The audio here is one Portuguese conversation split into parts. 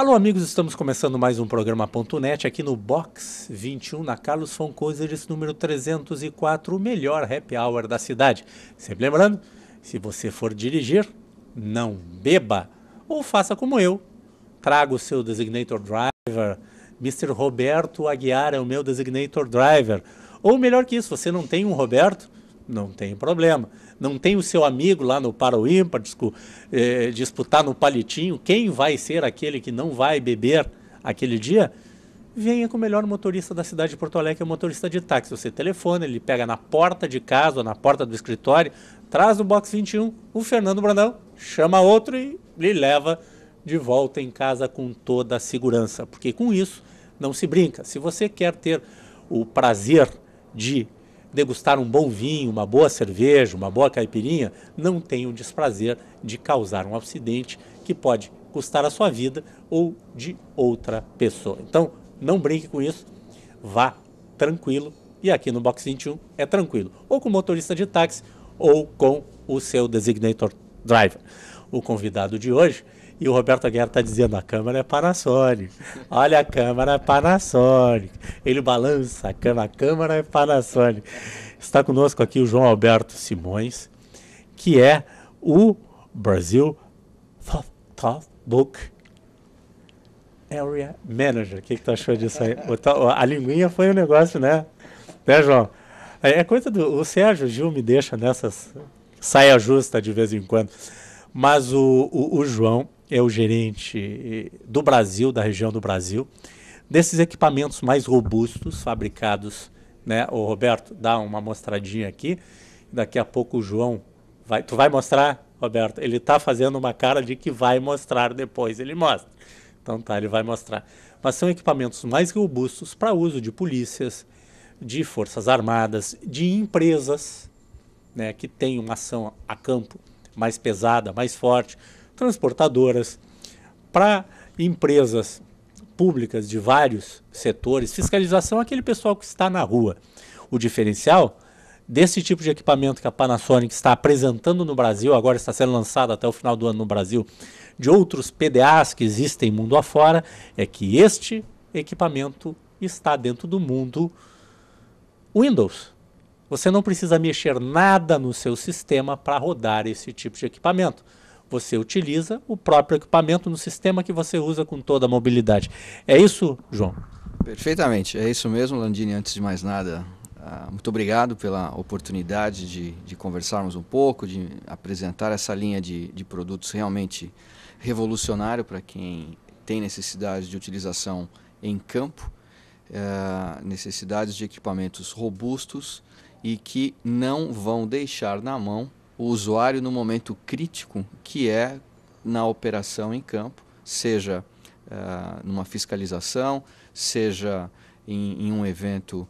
Alô, amigos, estamos começando mais um programa.net aqui no Box 21, na Carlos Foncoisers, número 304, o melhor happy hour da cidade. Sempre lembrando, se você for dirigir, não beba ou faça como eu. Traga o seu designator driver. Mr. Roberto Aguiar é o meu designator driver. Ou melhor que isso, você não tem um Roberto? não tem problema. Não tem o seu amigo lá no Paroímpa eh, disputar no palitinho quem vai ser aquele que não vai beber aquele dia. Venha com o melhor motorista da cidade de Porto Alegre, que é o motorista de táxi. Você telefona, ele pega na porta de casa ou na porta do escritório, traz o box 21, o Fernando Brandão chama outro e lhe leva de volta em casa com toda a segurança. Porque com isso não se brinca. Se você quer ter o prazer de degustar um bom vinho, uma boa cerveja, uma boa caipirinha, não tenha o desprazer de causar um acidente que pode custar a sua vida ou de outra pessoa. Então, não brinque com isso, vá tranquilo e aqui no Box 21 é tranquilo, ou com o motorista de táxi ou com o seu designator driver. O convidado de hoje e o Roberto Aguiar está dizendo: a câmera é Panasonic. Olha, a câmera é Panasonic. Ele balança a câmera, a câmera é Panasonic. Está conosco aqui o João Alberto Simões, que é o Brasil Top Book Area Manager. O que, que tu achou disso aí? A linguinha foi um negócio, né? Né, João? É, é coisa do. O Sérgio Gil me deixa nessas saia justa de vez em quando. Mas o, o, o João é o gerente eh, do Brasil, da região do Brasil, desses equipamentos mais robustos fabricados, né? O Roberto dá uma mostradinha aqui, daqui a pouco o João vai, tu vai mostrar, Roberto? Ele está fazendo uma cara de que vai mostrar depois, ele mostra. Então tá, ele vai mostrar. Mas são equipamentos mais robustos para uso de polícias, de forças armadas, de empresas, né, que têm uma ação a campo mais pesada, mais forte, transportadoras, para empresas públicas de vários setores, fiscalização é aquele pessoal que está na rua. O diferencial desse tipo de equipamento que a Panasonic está apresentando no Brasil, agora está sendo lançado até o final do ano no Brasil, de outros PDAs que existem mundo afora, é que este equipamento está dentro do mundo Windows. Você não precisa mexer nada no seu sistema para rodar esse tipo de equipamento você utiliza o próprio equipamento no sistema que você usa com toda a mobilidade. É isso, João? Perfeitamente, é isso mesmo, Landini. Antes de mais nada, ah, muito obrigado pela oportunidade de, de conversarmos um pouco, de apresentar essa linha de, de produtos realmente revolucionário para quem tem necessidade de utilização em campo, é, necessidades de equipamentos robustos e que não vão deixar na mão o usuário no momento crítico, que é na operação em campo, seja uh, numa fiscalização, seja em, em um evento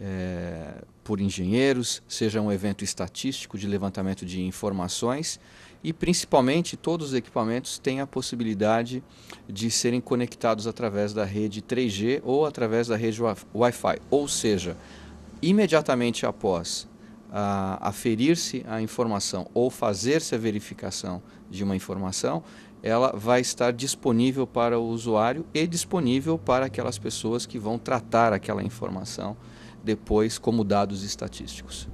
é, por engenheiros, seja um evento estatístico de levantamento de informações e principalmente todos os equipamentos têm a possibilidade de serem conectados através da rede 3G ou através da rede Wi-Fi, ou seja, imediatamente após a aferir-se a informação ou fazer-se a verificação de uma informação, ela vai estar disponível para o usuário e disponível para aquelas pessoas que vão tratar aquela informação depois como dados estatísticos.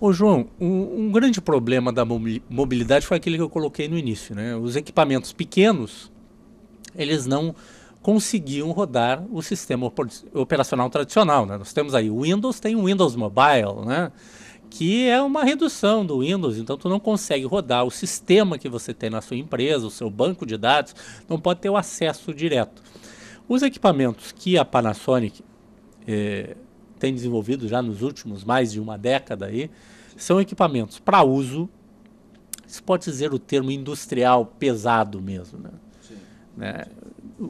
Ô João, um, um grande problema da mobilidade foi aquele que eu coloquei no início, né? Os equipamentos pequenos, eles não conseguiam rodar o sistema operacional tradicional, né? Nós temos aí o Windows, tem o Windows Mobile, né? que é uma redução do Windows, então tu não consegue rodar o sistema que você tem na sua empresa, o seu banco de dados, não pode ter o acesso direto. Os equipamentos que a Panasonic eh, tem desenvolvido já nos últimos mais de uma década aí, são equipamentos para uso, se pode dizer o termo industrial pesado mesmo, né? Né?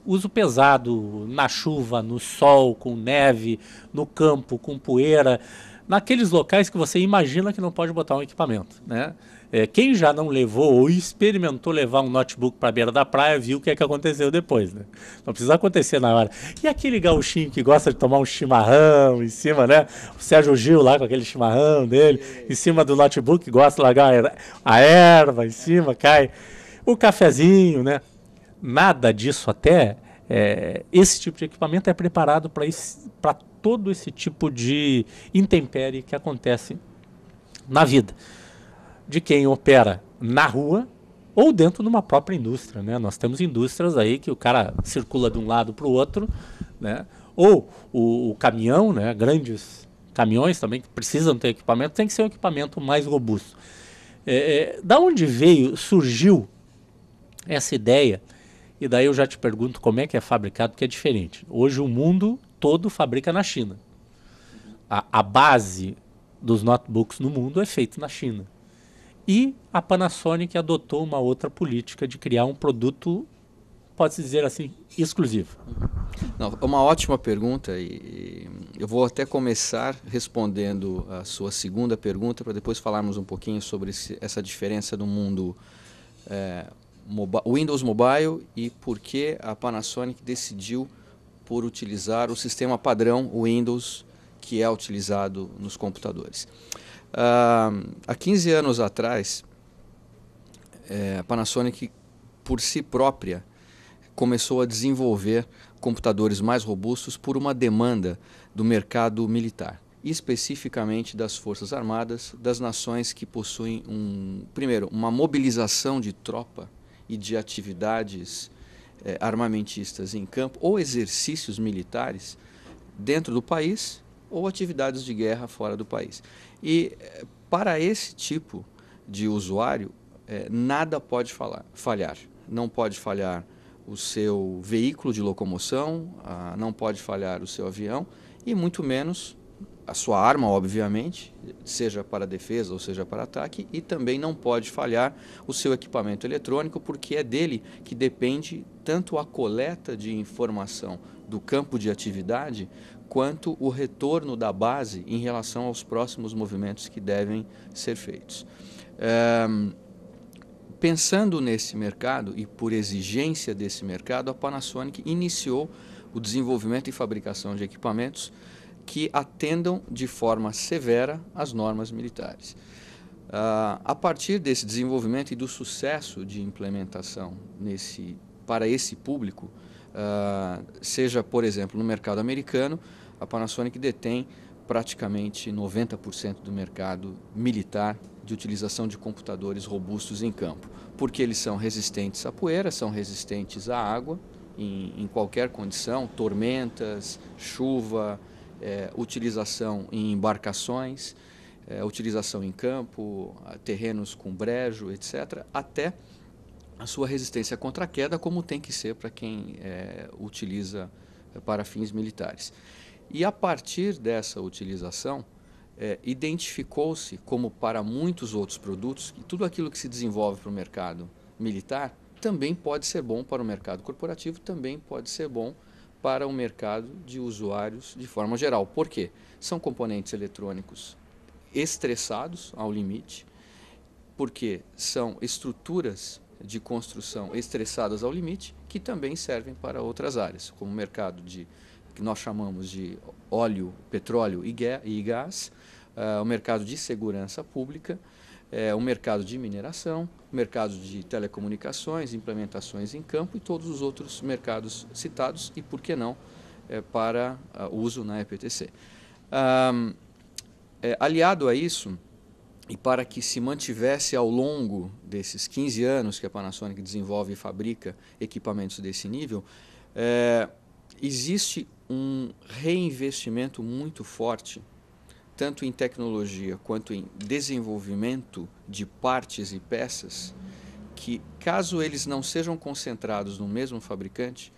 Uso pesado na chuva, no sol, com neve, no campo, com poeira naqueles locais que você imagina que não pode botar um equipamento. Né? É, quem já não levou ou experimentou levar um notebook para a beira da praia, viu o que é que aconteceu depois. Né? Não precisa acontecer na hora. E aquele gauchinho que gosta de tomar um chimarrão em cima, né? O Sérgio Gil lá com aquele chimarrão dele, em cima do notebook, gosta de largar a erva em cima, cai. O cafezinho, né? Nada disso até é, esse tipo de equipamento é preparado para todo esse tipo de intempérie que acontece na vida de quem opera na rua ou dentro de uma própria indústria. Né? Nós temos indústrias aí que o cara circula de um lado para o outro, né? ou o, o caminhão, né? grandes caminhões também que precisam ter equipamento, tem que ser um equipamento mais robusto. É, é, da onde veio, surgiu essa ideia e daí eu já te pergunto como é que é fabricado, porque é diferente. Hoje o mundo todo fabrica na China. A, a base dos notebooks no mundo é feita na China. E a Panasonic adotou uma outra política de criar um produto, pode-se dizer assim, exclusivo. Não, uma ótima pergunta e eu vou até começar respondendo a sua segunda pergunta para depois falarmos um pouquinho sobre esse, essa diferença do mundo é, Windows Mobile e por que a Panasonic decidiu por utilizar o sistema padrão Windows que é utilizado nos computadores. Uh, há 15 anos atrás, é, a Panasonic, por si própria, começou a desenvolver computadores mais robustos por uma demanda do mercado militar, especificamente das Forças Armadas, das nações que possuem, um, primeiro, uma mobilização de tropa e de atividades eh, armamentistas em campo, ou exercícios militares dentro do país, ou atividades de guerra fora do país. E eh, para esse tipo de usuário, eh, nada pode falar, falhar. Não pode falhar o seu veículo de locomoção, ah, não pode falhar o seu avião e muito menos a sua arma, obviamente, seja para defesa ou seja para ataque, e também não pode falhar o seu equipamento eletrônico, porque é dele que depende tanto a coleta de informação do campo de atividade, quanto o retorno da base em relação aos próximos movimentos que devem ser feitos. pensando nesse mercado e por exigência desse mercado, a Panasonic iniciou o desenvolvimento e fabricação de equipamentos que atendam de forma severa às normas militares. Uh, a partir desse desenvolvimento e do sucesso de implementação nesse, para esse público, uh, seja, por exemplo, no mercado americano, a Panasonic detém praticamente 90% do mercado militar de utilização de computadores robustos em campo, porque eles são resistentes à poeira, são resistentes à água, em, em qualquer condição, tormentas, chuva, é, utilização em embarcações, é, utilização em campo, terrenos com brejo, etc., até a sua resistência contra a queda, como tem que ser para quem é, utiliza é, para fins militares. E a partir dessa utilização, é, identificou-se, como para muitos outros produtos, que tudo aquilo que se desenvolve para o mercado militar também pode ser bom para o mercado corporativo, também pode ser bom para o mercado de usuários de forma geral. Por quê? São componentes eletrônicos estressados ao limite, porque são estruturas de construção estressadas ao limite que também servem para outras áreas, como o mercado de que nós chamamos de óleo, petróleo e gás, uh, o mercado de segurança pública, é, o mercado de mineração, o mercado de telecomunicações, implementações em campo e todos os outros mercados citados e, por que não, é, para uh, uso na EPTC. Um, é, aliado a isso, e para que se mantivesse ao longo desses 15 anos que a Panasonic desenvolve e fabrica equipamentos desse nível, é, existe um reinvestimento muito forte tanto em tecnologia quanto em desenvolvimento de partes e peças, que caso eles não sejam concentrados no mesmo fabricante,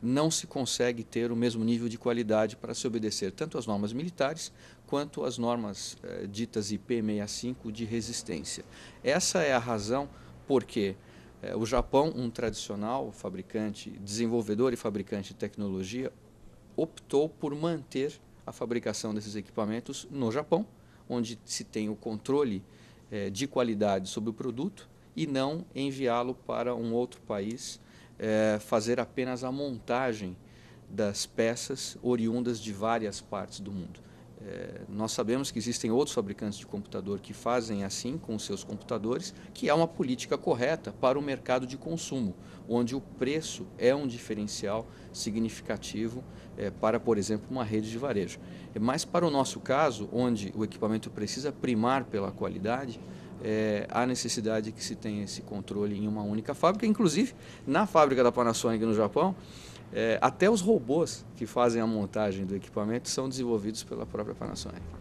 não se consegue ter o mesmo nível de qualidade para se obedecer tanto às normas militares quanto às normas eh, ditas IP65 de resistência. Essa é a razão porque eh, o Japão, um tradicional fabricante, desenvolvedor e fabricante de tecnologia, optou por manter a fabricação desses equipamentos no Japão, onde se tem o controle eh, de qualidade sobre o produto e não enviá-lo para um outro país eh, fazer apenas a montagem das peças oriundas de várias partes do mundo. Eh, nós sabemos que existem outros fabricantes de computador que fazem assim com seus computadores, que é uma política correta para o mercado de consumo, onde o preço é um diferencial significativo é, para, por exemplo, uma rede de varejo. Eh, mas para o nosso caso, onde o equipamento precisa primar pela qualidade, é, há necessidade que se tenha esse controle em uma única fábrica. Inclusive, na fábrica da Panasonic no Japão, é, até os robôs que fazem a montagem do equipamento são desenvolvidos pela própria Panasonic.